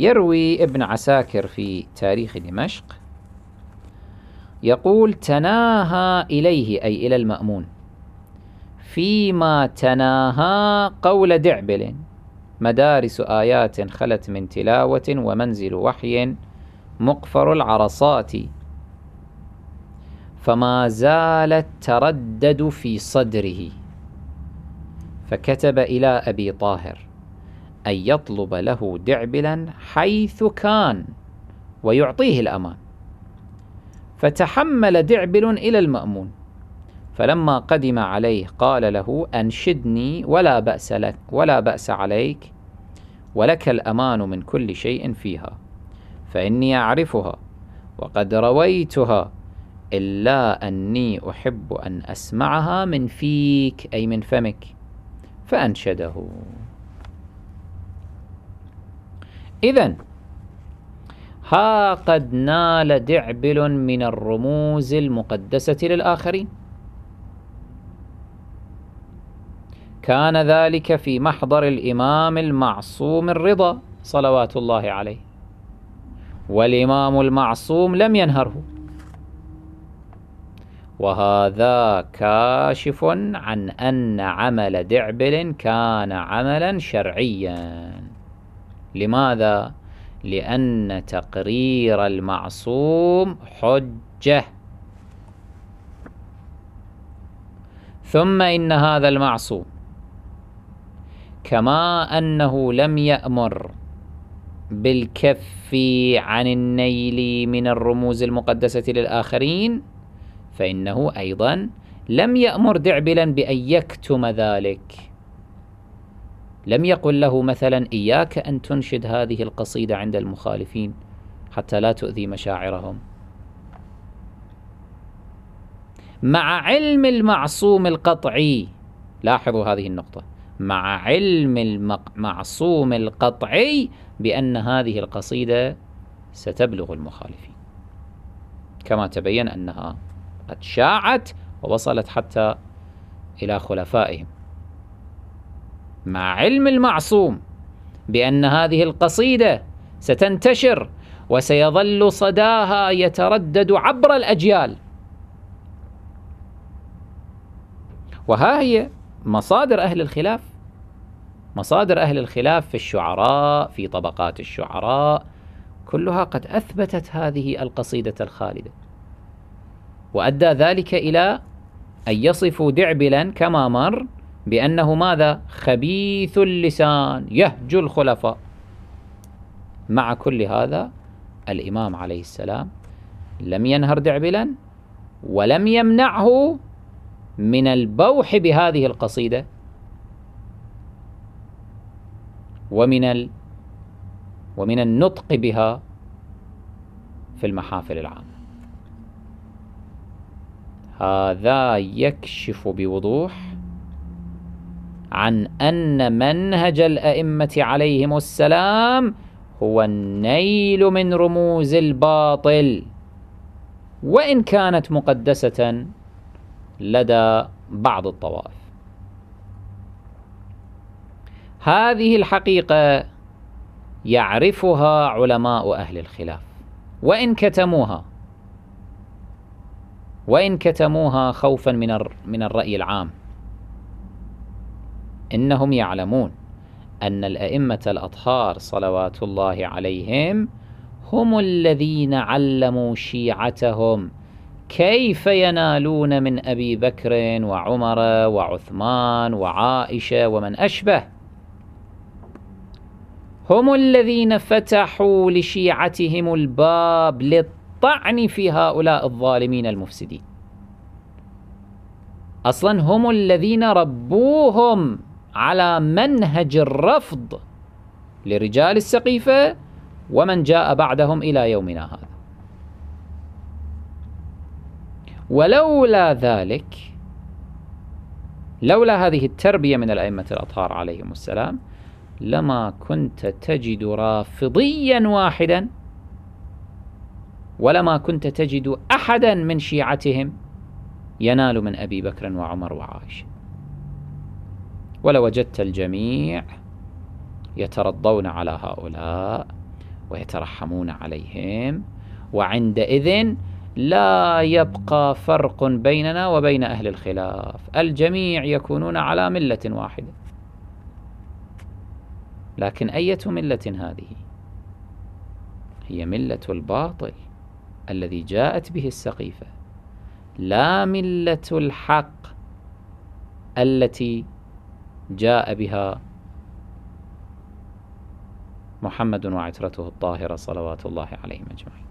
يروي ابن عساكر في تاريخ دمشق يقول تناهى إليه أي إلى المأمون فيما تناهى قول دعبل مدارس آيات خلت من تلاوة ومنزل وحي مقفر العرصات فما زالت تردد في صدره فكتب إلى أبي طاهر أن يطلب له دعبلا حيث كان ويعطيه الأمان فتحمل دعبل إلى المأمون فلما قدم عليه قال له أنشدني ولا بأس لك ولا بأس عليك ولك الأمان من كل شيء فيها فإني أعرفها وقد رويتها إلا أني أحب أن أسمعها من فيك أي من فمك فأنشده إذا ها قد نال دعبل من الرموز المقدسة للآخرين كان ذلك في محضر الإمام المعصوم الرضا صلوات الله عليه والإمام المعصوم لم ينهره وهذا كاشف عن أن عمل دعبل كان عملا شرعيا لماذا؟ لأن تقرير المعصوم حجة ثم إن هذا المعصوم كما أنه لم يأمر بالكف عن النيل من الرموز المقدسة للآخرين فإنه أيضا لم يأمر دعبلا بأن يكتم ذلك لم يقل له مثلا إياك أن تنشد هذه القصيدة عند المخالفين حتى لا تؤذي مشاعرهم مع علم المعصوم القطعي لاحظوا هذه النقطة مع علم المعصوم القطعي بأن هذه القصيدة ستبلغ المخالفين كما تبين أنها قد شاعت ووصلت حتى إلى خلفائهم مع علم المعصوم بأن هذه القصيدة ستنتشر وسيظل صداها يتردد عبر الأجيال وها هي مصادر أهل الخلاف مصادر أهل الخلاف في الشعراء في طبقات الشعراء كلها قد أثبتت هذه القصيدة الخالدة وأدى ذلك إلى أن يصفوا دعبلا كما مر بأنه ماذا خبيث اللسان يهجو الخلفاء مع كل هذا الإمام عليه السلام لم ينهر دعبلا ولم يمنعه من البوح بهذه القصيدة ومن ال ومن النطق بها في المحافل العامة هذا يكشف بوضوح عن أن منهج الأئمة عليهم السلام هو النيل من رموز الباطل وإن كانت مقدسة لدى بعض الطوائف هذه الحقيقة يعرفها علماء أهل الخلاف وإن كتموها وإن كتموها خوفا من من الرأي العام إنهم يعلمون أن الأئمة الأطهار صلوات الله عليهم هم الذين علموا شيعتهم كيف ينالون من أبي بكر وعمر وعثمان وعائشة ومن أشبه هم الذين فتحوا لشيعتهم الباب للطعن في هؤلاء الظالمين المفسدين أصلا هم الذين ربوهم على منهج الرفض لرجال السقيفة ومن جاء بعدهم إلى يومنا هذا ولولا ذلك لولا هذه التربية من الأئمة الأطهار عليهم السلام لما كنت تجد رافضيا واحدا ولما كنت تجد أحدا من شيعتهم ينال من أبي بكر وعمر وعائشة ولوجدت الجميع يترضون على هؤلاء ويترحمون عليهم وعندئذ لا يبقى فرق بيننا وبين أهل الخلاف الجميع يكونون على ملة واحدة لكن أية ملة هذه هي ملة الباطل الذي جاءت به السقيفة لا ملة الحق التي جاء بها محمد وعترته الطاهرة صلوات الله عليهم أجمعين